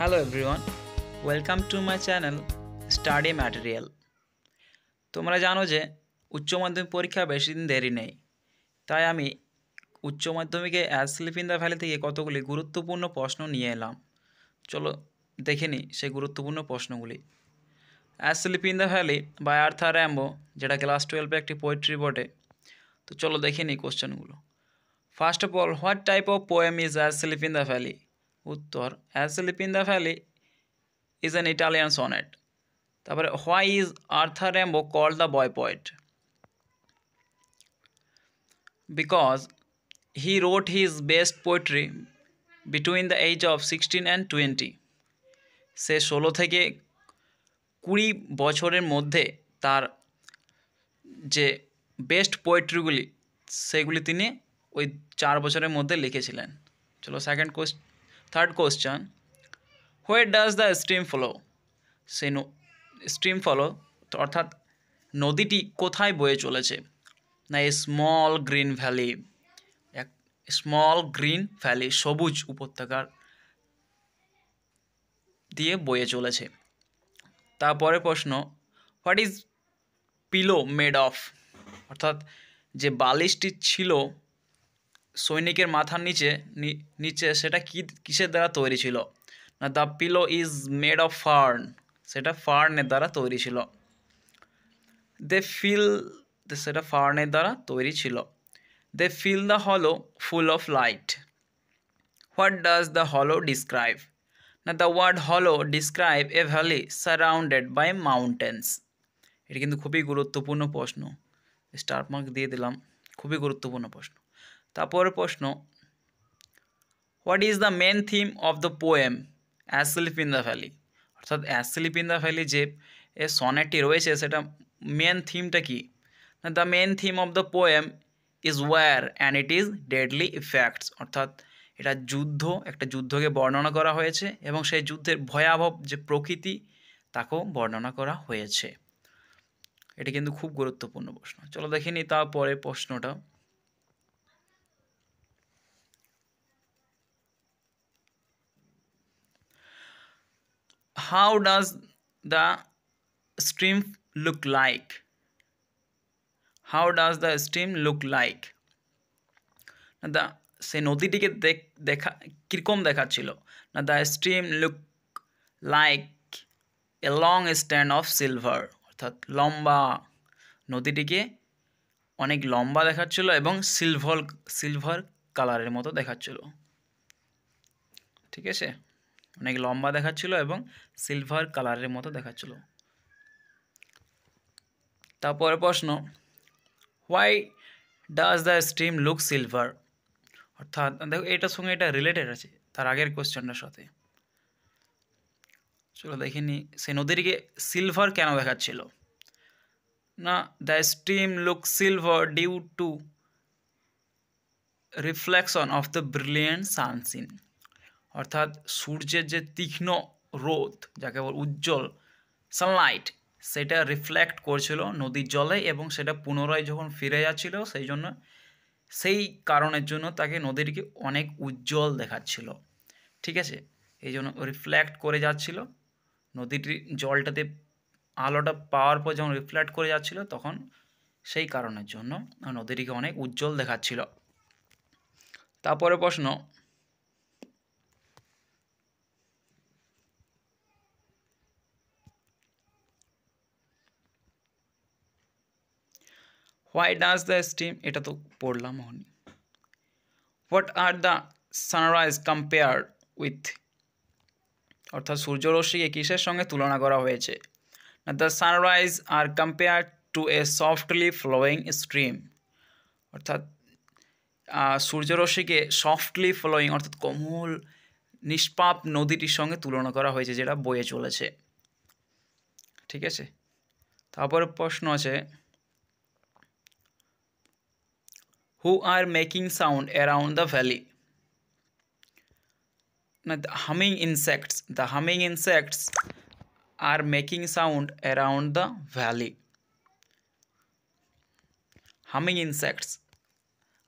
Hello everyone welcome to my channel study material তোমরা জানো যে উচ্চ মাধ্যমিক পরীক্ষা বেশি দিন দেরি নেই তাই আমি উচ্চ মাধ্যমিকে asleep in the valley থেকে কতগুলি গুরুত্বপূর্ণ প্রশ্ন নিয়ে এলাম চলো দেখে নিই সেই গুরুত্বপূর্ণ প্রশ্নগুলি asleep in the valley বা আর্থার র্যাম্বো যেটা ক্লাস টুয়েলভে একটি পোয়েট্রি বটে তো চলো দেখে নিই কোশ্চেনগুলো first of all what type of poem is asleep in the valley উত্তর asleep in the valley is an Italian sonnet তারপরে why is Arthur Rimbaud call the boy poet because he wrote his best poetry between the age of sixteen and twenty সে ষোলো থেকে কুড়ি বছরের মধ্যে তার যে বেস্ট পোয়েট্রিগুলি সেগুলি তিনি ওই চার বছরের মধ্যে লিখেছিলেন চলো second question Third question Where does the stream flow? সে স্ট্রিম ফলো অর্থাৎ নদীটি কোথায় বয়ে চলেছে না এ স্মল গ্রিন ভ্যালি এক স্মল গ্রিন ভ্যালি সবুজ উপত্যকার দিয়ে বয়ে চলেছে তারপরে প্রশ্ন what is pillow made of অর্থাৎ যে বালিশটি ছিল সৈনিকের মাথার নিচে নিচে সেটা কী কিসের দ্বারা তৈরি ছিল না the pillow is made of fern সেটা ফার্নের দ্বারা তৈরি ছিল দে ফিল সেটা ফার্নের দ্বারা তৈরি ছিল দে fill the hollow full of light what does the hollow describe না the word hollow describe a valley surrounded by mountains এটি কিন্তু খুবই গুরুত্বপূর্ণ প্রশ্ন স্টার মার্ক দিয়ে দিলাম খুবই গুরুত্বপূর্ণ প্রশ্ন তারপরে প্রশ্ন what is the main theme of the poem asleep in the valley অর্থাৎ অ্যাসলিপ ইন দ্য ভ্যালি যে এ সনেটটি রয়েছে সেটা মেন থিমটা কি the main theme of the poem is war and it is deadly effects অর্থাৎ এটা যুদ্ধ একটা যুদ্ধকে বর্ণনা করা হয়েছে এবং সেই যুদ্ধের ভয়াবহ যে প্রকৃতি তাকেও বর্ণনা করা হয়েছে এটি কিন্তু খুব গুরুত্বপূর্ণ প্রশ্ন চলো দেখে নিই তারপরে প্রশ্নটা how does the stream look like how does the stream look like the সেই নদীটিকে দেখা কীরকম দেখাচ্ছিল না the stream look like a long stand of silver অর্থাৎ লম্বা নদীটিকে অনেক লম্বা দেখাচ্ছিল এবং সিলভার সিলভার কালারের মতো দেখাচ্ছিল ঠিক আছে অনেক লম্বা দেখাচ্ছিল এবং সিলভার কালারের মতো দেখাচ্ছিল তারপরে প্রশ্ন why does the steam look silver অর্থাৎ দেখো এটার সঙ্গে এটা রিলেটেড আছে তার আগের কোয়েশ্চেনটার সাথে চলো দেখে নি সেই সিলভার কেন দেখাচ্ছিল না the steam look silver due to reflection of the brilliant sunshine অর্থাৎ সূর্যের যে তীক্ষ্ণ রোদ যাকে বল উজ্জ্বল সানলাইট সেটা রিফ্লেক্ট করছিল নদীর জলে এবং সেটা পুনরায় যখন ফিরে যাচ্ছিল সেই জন্য সেই কারণের জন্য তাকে নদীরকে অনেক উজ্জ্বল দেখাচ্ছিল ঠিক আছে এই জন্য রিফ্লেক্ট করে যাচ্ছিল নদীটির জলটাতে আলোটা পাওয়ার পর যখন রিফ্লেক্ট করে যাচ্ছিল তখন সেই কারণের জন্য নদীটিকে অনেক উজ্জ্বল দেখাচ্ছিল তারপরে প্রশ্ন হোয়াই ডাজ দ্য স্টিম এটা তো পড়লাম হনি what are the sunrise compare with অর্থাৎ সূর্যরশ্মিকে কিসের সঙ্গে তুলনা করা হয়েছে না the sunrise are compare to a softly flowing stream অর্থাৎ সূর্যরশ্মিকে সফটলি ফ্লোয়িং অর্থাৎ কোমল নিষ্পাপ নদীটির সঙ্গে তুলনা করা হয়েছে যেটা বয়ে চলেছে ঠিক আছে তারপরে প্রশ্ন আছে who are making sound around the valley. Now, the humming insects, the humming insects are making sound around the valley. Humming insects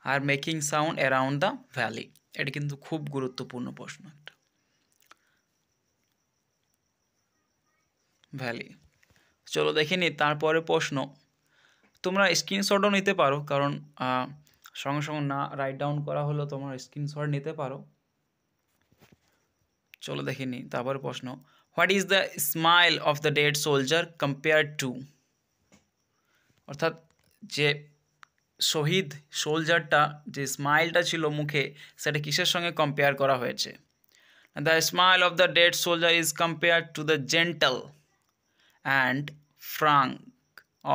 are making sound around the valley. এটা কিন্তু খুব গুরুত্বপূর্ণ প্রশ্ন একটা ভ্যালি চলো দেখে নিই তারপরে প্রশ্ন তোমরা স্ক্রিনশটও নিতে পারো কারণ সঙ্গে সঙ্গে না রাইট ডাউন করা হলো তোমার স্ক্রিনশট নিতে পারো চলো দেখে নি তারপর প্রশ্ন what is the smile of the dead soldier compare to অর্থাৎ যে শহীদ সোলজারটা যে স্মাইলটা ছিল মুখে সেটা কিসের সঙ্গে কম্পেয়ার করা হয়েছে the smile of the dead soldier is compare to the gentle and frank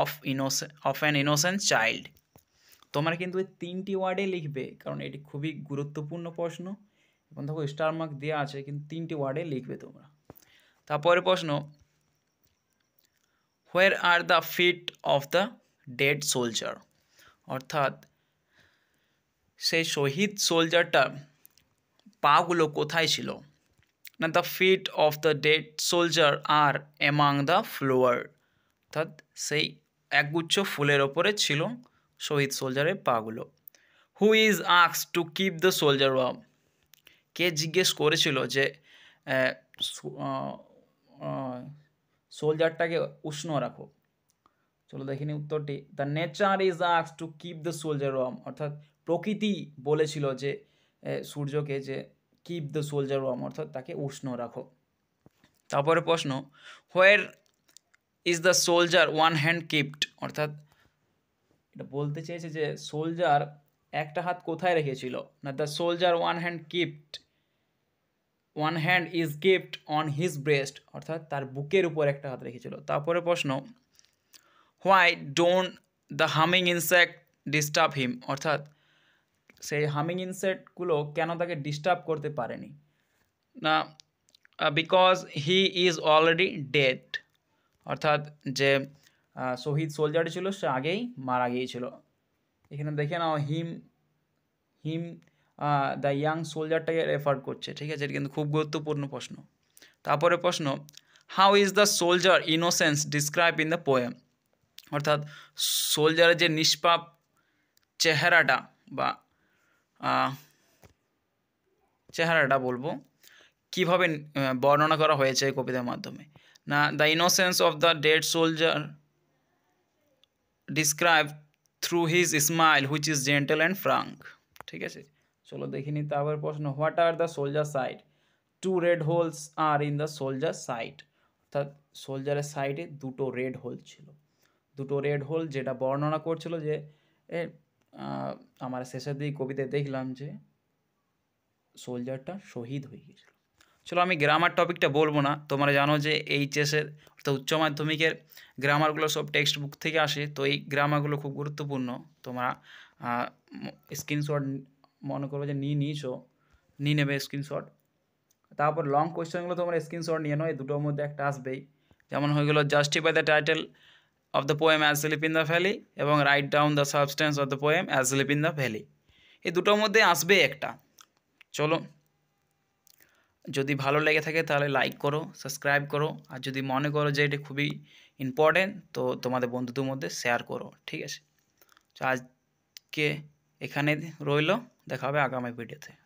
of innocence of an innocent child তোমরা কিন্তু এই তিনটি ওয়ার্ডে লিখবে কারণ এটি খুবই গুরুত্বপূর্ণ প্রশ্ন এবং দেখো স্টার মার্ক দেওয়া আছে কিন্তু তিনটি ওয়ার্ডে লিখবে তোমরা তারপরে প্রশ্ন where are the feet of the dead soldier অর্থাৎ সেই শহীদ সোলজারটার পাগুলো কোথায় ছিল না the feet of the dead soldier are among the flower অর্থাৎ সেই একগুচ্ছ ফুলের ওপরে ছিল শহীদ সোলজারের পাগুলো who is asks to keep the soldier warm কে জিজ্ঞেস করেছিল যে সোলজারটাকে উষ্ণ রাখো চলো দেখিনি উত্তরটি the nature is asks to keep the soldier warm অর্থাৎ প্রকৃতি বলেছিল যে সূর্যকে যে কিপ দ্য সোলজার ওয়ার্ম অর্থাৎ তাকে উষ্ণ রাখো তারপরে প্রশ্ন where is the soldier one hand kept অর্থাৎ এটা বলতে চেয়েছে যে সোলজার একটা হাত কোথায় রেখেছিল না the soldier one hand kept one hand is gift on his breast অর্থাৎ তার বুকের উপর একটা হাত রেখেছিল তারপরে প্রশ্ন why don't the humming insect disturb him অর্থাৎ সেই হামিং ইনসেক্টগুলো কেন তাকে ডিস্টার্ব করতে পারেনি না because he is already dead অর্থাৎ যে শহীদ সোলজার ছিল সে আগেই মারা গিয়েছিল এখানে দেখে নাও হিম হিম দ্য ইয়াং সোলজারটাকে রেফার করছে ঠিক আছে এটা কিন্তু খুব গুরুত্বপূর্ণ প্রশ্ন তারপরে প্রশ্ন how is the soldier innocence describe in the poem অর্থাৎ সোলজারের যে নিষ্পাপ চেহারাটা বা চেহারাটা বলবো কিভাবে বর্ণনা করা হয়েছে এই কবিতার মাধ্যমে না the innocence of the dead soldier describe through his smile which is gentle and frank ঠিক আছে চলো দেখে নি তারপর প্রশ্ন what are the soldier side two red holes are in the soldier side অর্থাৎ সোলজারের সাইডে দুটো রেড হোল ছিল দুটো রেড হোল যেটা বর্ণনা করছিল যে এ আমার শেষের দিকে কবিতায় দেখলাম যে সোলজারটা শহীদ হয়ে গিয়েছিল চলো আমি গ্রামার টপিকটা বলবো না তোমরা জানো যে এইচএসের অর্থাৎ উচ্চ মাধ্যমিকের গ্রামারগুলো সব টেক্সট বুক থেকে আসে তো এই গ্রামারগুলো খুব গুরুত্বপূর্ণ তোমরা স্ক্রিনশট মনে করবো যে নিয়ে নিয়েছো নিয়ে নেবে স্ক্রিনশট তারপর লং কোয়েশ্চেনগুলো তোমরা স্ক্রিনশট নিয়ে নাও এই দুটোর মধ্যে একটা আসবেই যেমন হয়ে গেলো justify the title of the poem asleep in the valley এবং write down the substance of the poem asleep in the valley এই দুটোর মধ্যে আসবে একটা চলো যদি ভালো লেগে থাকে তাহলে লাইক করো সাবস্ক্রাইব করো আর যদি মনে করো যে এটা খুবই ইম্পর্টেন্ট তো তোমাদের বন্ধুদের মধ্যে শেয়ার করো ঠিক আছে তো আজকে এখানে রইল দেখা হবে আগামী ভিডিওতে